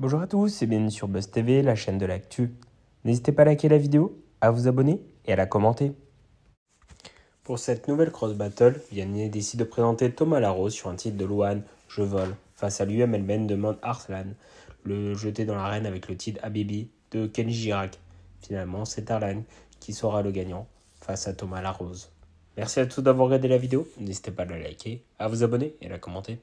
Bonjour à tous et bienvenue sur Buzz TV, la chaîne de l'actu. N'hésitez pas à liker la vidéo, à vous abonner et à la commenter. Pour cette nouvelle cross battle, Vianney décide de présenter Thomas Larose sur un titre de Luan, Je vole, face à lui, de Mount Arslan, le jeter dans l'arène avec le titre Abibi de Kenji Girac. Finalement, c'est Arlan qui sera le gagnant face à Thomas Larose. Merci à tous d'avoir regardé la vidéo, n'hésitez pas à la liker, à vous abonner et à la commenter.